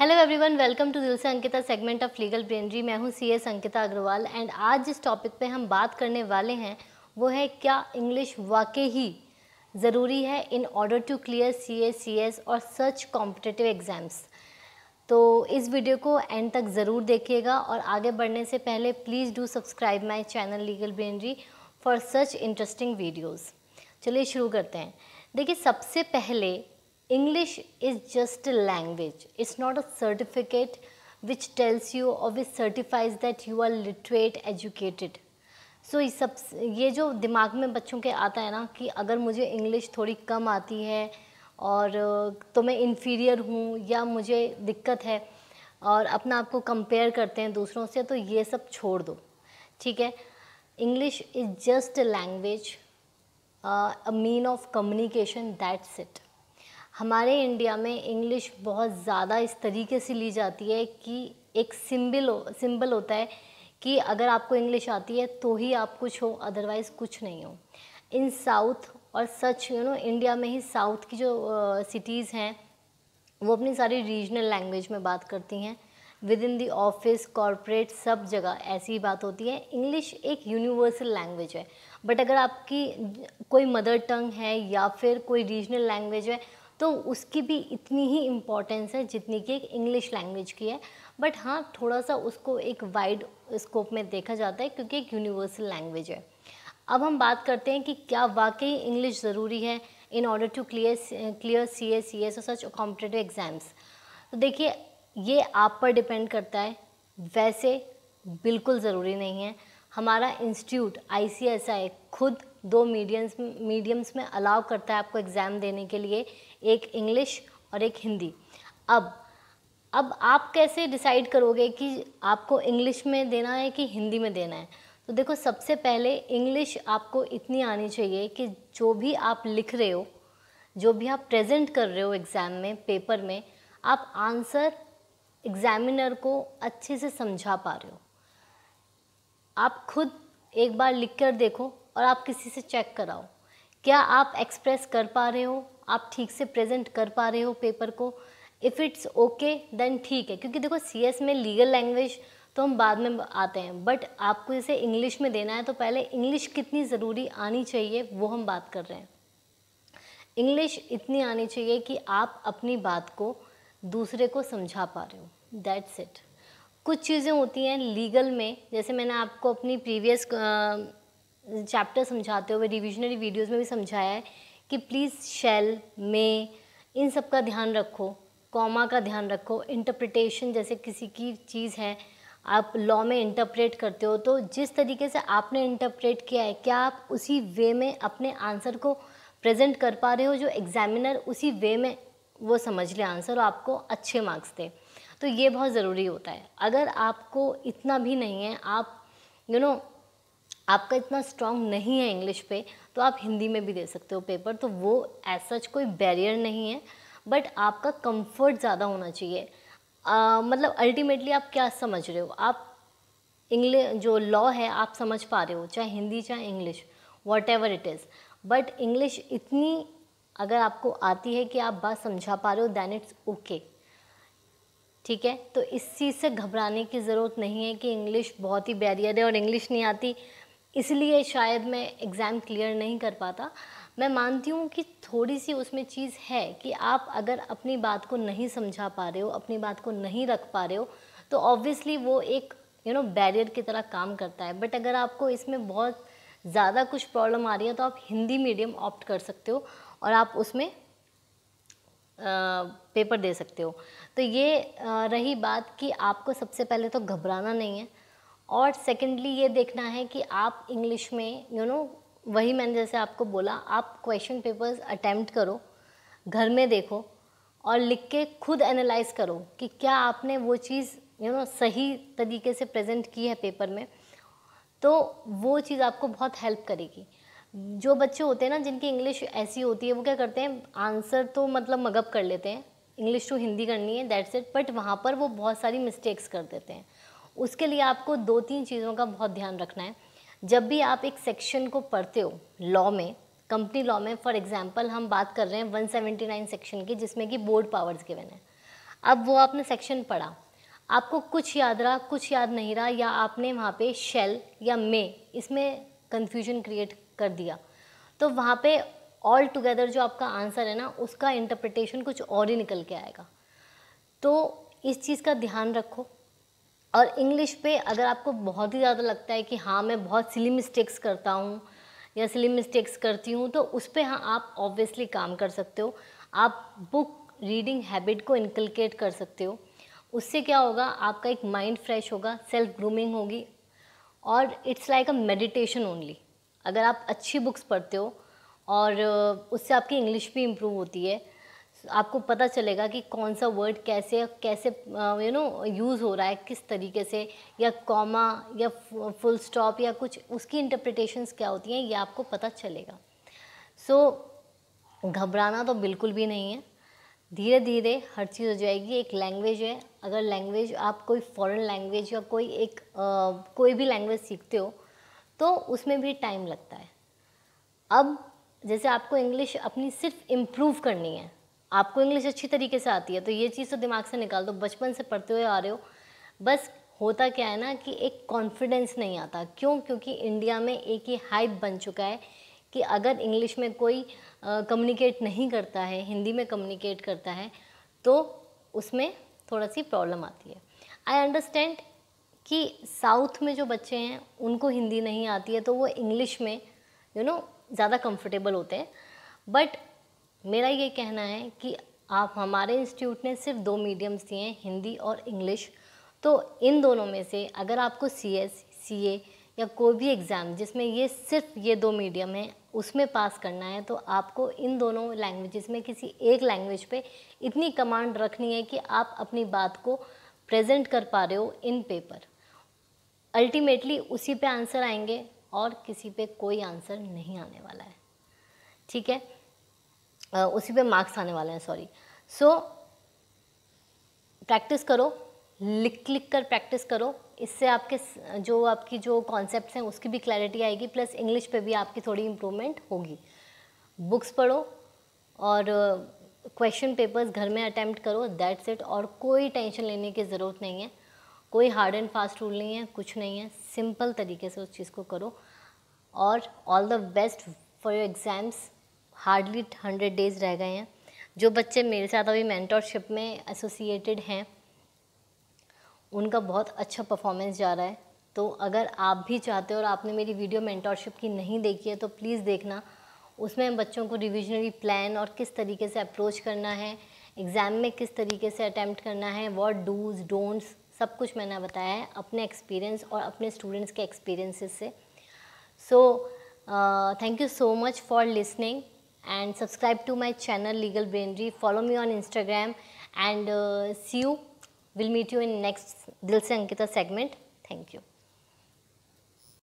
Hello everyone welcome to दिल से Ankita segment of legal brainery मैं हूं सीएस अंकिता अग्रवाल एंड आज जिस टॉपिक पे हम बात करने वाले हैं वो है क्या इंग्लिश वाकई ही ज़रूरी है in order to clear C C S और सच कॉम्पिटिटिव एग्ज़ाम्स तो इस वीडियो को एंड तक ज़रूर देखिएगा और आगे बढ़ने से पहले please do subscribe my channel legal brainery for such interesting videos चलिए शुरू करते हैं देखिए सबसे पहले English is just a language. It's not a certificate which tells you or which certifies that you are literate, educated. So so, ये सब ये जो दिमाग में बच्चों के आता है ना कि अगर मुझे इंग्लिश थोड़ी कम आती है और तो मैं इन्फीरियर हूँ या मुझे दिक्कत है और अपना आप को कंपेयर करते हैं दूसरों से तो ये सब छोड़ दो ठीक है English is just a language a mean of communication that's it हमारे इंडिया में इंग्लिश बहुत ज़्यादा इस तरीके से ली जाती है कि एक सिम्बल हो होता है कि अगर आपको इंग्लिश आती है तो ही आप कुछ हो अदरवाइज़ कुछ नहीं हो इन साउथ और सच यू नो इंडिया में ही साउथ की जो सिटीज़ uh, हैं वो अपनी सारी रीजनल लैंग्वेज में बात करती हैं with in the office corporate सब जगह ऐसी ही बात होती है इंग्लिश एक यूनिवर्सल लैंग्वेज है बट अगर आपकी कोई मदर टंग है या फिर कोई रीजनल लैंग्वेज है तो उसकी भी इतनी ही इम्पॉर्टेंस है जितनी कि एक इंग्लिश लैंग्वेज की है बट हाँ थोड़ा सा उसको एक वाइड स्कोप में देखा जाता है क्योंकि एक यूनिवर्सल लैंग्वेज है अब हम बात करते हैं कि क्या वाकई इंग्लिश ज़रूरी है in order to clear clear C S C S और सच कॉम्पिटेटिव एग्ज़ाम्स तो देखिए ये आप पर डिपेंड करता है वैसे बिल्कुल ज़रूरी नहीं है हमारा इंस्टीट्यूट आई खुद दो मीडियम्स मीडियम्स में अलाउ करता है आपको एग्ज़ाम देने के लिए एक इंग्लिश और एक हिंदी अब अब आप कैसे डिसाइड करोगे कि आपको इंग्लिश में देना है कि हिंदी में देना है तो देखो सबसे पहले इंग्लिश आपको इतनी आनी चाहिए कि जो भी आप लिख रहे हो जो भी आप प्रेजेंट कर रहे हो एग्ज़ाम में पेपर में आप आंसर एग्ज़ामिनर को अच्छे से समझा पा रहे हो आप खुद एक बार लिख कर देखो और आप किसी से चेक कराओ क्या आप एक्सप्रेस कर पा रहे हो आप ठीक से प्रेजेंट कर पा रहे हो पेपर को इफ़ इट्स ओके देन ठीक है क्योंकि देखो सी में लीगल लैंग्वेज तो हम बाद में आते हैं बट आपको इसे इंग्लिश में देना है तो पहले इंग्लिश कितनी ज़रूरी आनी चाहिए वो हम बात कर रहे हैं इंग्लिश इतनी आनी चाहिए कि आप अपनी बात को दूसरे को समझा पा रहे हो दैट्स इट कुछ चीज़ें होती हैं लीगल में जैसे मैंने आपको अपनी प्रीवियस चैप्टर समझाते हुए रिविजनरी वीडियोज में भी समझाया है कि प्लीज़ शेल में इन सब का ध्यान रखो कॉमा का ध्यान रखो इंटरप्रिटेशन जैसे किसी की चीज़ है आप लॉ में इंटरप्रेट करते हो तो जिस तरीके से आपने इंटरप्रेट किया है क्या आप उसी वे में अपने आंसर को प्रेजेंट कर पा रहे हो जो एग्जामिनर उसी वे में वो समझ ले आंसर और आपको अच्छे मार्क्स दे तो ये बहुत ज़रूरी होता है अगर आपको इतना भी नहीं है आप यू you नो know, आपका इतना स्ट्रांग नहीं है इंग्लिश पे तो आप हिंदी में भी दे सकते हो पेपर तो वो एज सच कोई बैरियर नहीं है बट आपका कंफर्ट ज़्यादा होना चाहिए आ, मतलब अल्टीमेटली आप क्या समझ रहे हो आप इंग्लिश जो लॉ है आप समझ पा रहे हो चाहे हिंदी चाहे English whatever it is but English इतनी अगर आपको आती है कि आप बात समझा पा रहे हो दैन इट्स ओके ठीक है तो इस चीज़ से घबराने की ज़रूरत नहीं है कि इंग्लिश बहुत ही बैरियर है और इंग्लिश नहीं आती इसलिए शायद मैं एग्ज़ाम क्लियर नहीं कर पाता मैं मानती हूँ कि थोड़ी सी उसमें चीज़ है कि आप अगर अपनी बात को नहीं समझा पा रहे हो अपनी बात को नहीं रख पा रहे हो तो ऑब्वियसली वो एक यू नो बैरियर की तरह काम करता है बट अगर आपको इसमें बहुत ज़्यादा कुछ प्रॉब्लम आ रही है तो आप हिंदी मीडियम ऑप्ट कर सकते हो और आप उसमें पेपर दे सकते हो तो ये रही बात कि आपको सबसे पहले तो घबराना नहीं है और सेकेंडली ये देखना है कि आप इंग्लिश में यू you नो know, वही मैंने जैसे आपको बोला आप क्वेश्चन पेपर्स अटैम्प्ट करो घर में देखो और लिख के खुद एनालाइज करो कि क्या आपने वो चीज़ यू नो सही तरीके से प्रेजेंट की है पेपर में तो वो चीज़ आपको बहुत हेल्प करेगी जो बच्चे होते हैं ना जिनकी इंग्लिश ऐसी होती है वो क्या करते हैं आंसर तो मतलब मगअप कर लेते हैं इंग्लिश टू हिंदी करनी है दैट्स इट बट वहाँ पर वो बहुत सारी मिस्टेक्स कर देते हैं उसके लिए आपको दो तीन चीज़ों का बहुत ध्यान रखना है जब भी आप एक सेक्शन को पढ़ते हो लॉ में कंपनी लॉ में फॉर एग्जांपल हम बात कर रहे हैं 179 सेक्शन की जिसमें कि बोर्ड पावर्स गिवन है अब वो आपने सेक्शन पढ़ा आपको कुछ याद रहा कुछ याद नहीं रहा या आपने वहाँ पे शेल या मे इसमें कन्फ्यूजन क्रिएट कर दिया तो वहाँ पे ऑल टुगेदर जो आपका आंसर है ना उसका इंटरप्रिटेशन कुछ और ही निकल के आएगा तो इस चीज़ का ध्यान रखो और इंग्लिश पे अगर आपको बहुत ही ज़्यादा लगता है कि हाँ मैं बहुत सिली मिस्टेक्स करता हूँ या सिली मिस्टेक्स करती हूँ तो उस पर हाँ आप ऑब्वियसली काम कर सकते हो आप बुक रीडिंग हैबिट को इनकलकेट कर सकते हो उससे क्या होगा आपका एक माइंड फ्रेश होगा सेल्फ ग्रूमिंग होगी और it's like a meditation only अगर आप अच्छी बुक्स पढ़ते हो और उससे आपकी इंग्लिश भी इम्प्रूव होती है आपको पता चलेगा कि कौन सा वर्ड कैसे कैसे यू नो यूज़ हो रहा है किस तरीके से या कॉमा या फुल स्टॉप या कुछ उसकी इंटरप्रिटेशंस क्या होती हैं ये आपको पता चलेगा सो so, घबराना तो बिल्कुल भी नहीं है धीरे धीरे हर चीज़ हो जाएगी एक लैंग्वेज है अगर लैंग्वेज आप कोई फॉरेन लैंग्वेज या कोई एक आ, कोई भी लैंग्वेज सीखते हो तो उसमें भी टाइम लगता है अब जैसे आपको इंग्लिश अपनी सिर्फ इम्प्रूव करनी है आपको इंग्लिश अच्छी तरीके से आती है तो ये चीज़ तो दिमाग से निकाल दो बचपन से पढ़ते हुए आ रहे हो बस होता क्या है ना कि एक कॉन्फिडेंस नहीं आता क्यों क्योंकि इंडिया में एक ही हाइप बन चुका है कि अगर इंग्लिश में कोई कम्युनिकेट नहीं करता है हिंदी में कम्युनिकेट करता है तो उसमें थोड़ा सी प्रॉब्लम आती है आई अंडरस्टैंड कि साउथ में जो बच्चे हैं उनको हिंदी नहीं आती है तो वो इंग्लिश में यू नो ज़्यादा कंफर्टेबल होते हैं बट मेरा ये कहना है कि आप हमारे इंस्टीट्यूट ने सिर्फ दो मीडियम्स दिए हैं हिंदी और इंग्लिश तो इन दोनों में से अगर आपको सी एस सी ए या कोई भी एग्ज़ाम जिसमें ये सिर्फ ये दो मीडियम है उसमें पास करना है तो आपको इन दोनों लैंग्वेजेस में किसी एक लैंग्वेज पे इतनी कमांड रखनी है कि आप अपनी बात को प्रेजेंट कर पा रहे हो इन पेपर अल्टीमेटली उसी पे आंसर आएंगे और किसी पे कोई आंसर नहीं आने वाला है ठीक है उसी पे मार्क्स आने वाले हैं सॉरी सो प्रैक्टिस करो लिख लिख कर प्रैक्टिस करो इससे आपके जो आपकी जो कॉन्सेप्ट्स हैं उसकी भी क्लैरिटी आएगी प्लस इंग्लिश पे भी आपकी थोड़ी इम्प्रूवमेंट होगी बुक्स पढ़ो और क्वेश्चन पेपर्स घर में अटैम्प्ट करो दैट्स इट और कोई टेंशन लेने की ज़रूरत नहीं है कोई हार्ड एंड फास्ट रूल नहीं है कुछ नहीं है सिंपल तरीके से उस चीज़ को करो और all the best for your exams hardly hundred days रह गए हैं जो बच्चे मेरे साथ अभी मैंटरशिप में एसोसिएटेड हैं उनका बहुत अच्छा परफॉर्मेंस जा रहा है तो अगर आप भी चाहते हो और आपने मेरी वीडियो मैंटोरशिप की नहीं देखी है तो प्लीज़ देखना उसमें हम बच्चों को रिविजनरी प्लान और किस तरीके से अप्रोच करना है एग्ज़ाम में किस तरीके से अटैम्प्ट करना है वॉट डूज़ डोंट्स सब कुछ मैंने बताया है अपने एक्सपीरियंस और अपने स्टूडेंट्स के एक्सपीरियंसेस से so thank you so much for listening and subscribe to my channel Legal Brainry. Follow me on Instagram and uh, see you. We'll meet you in next Dil Se Ankita segment. Thank you.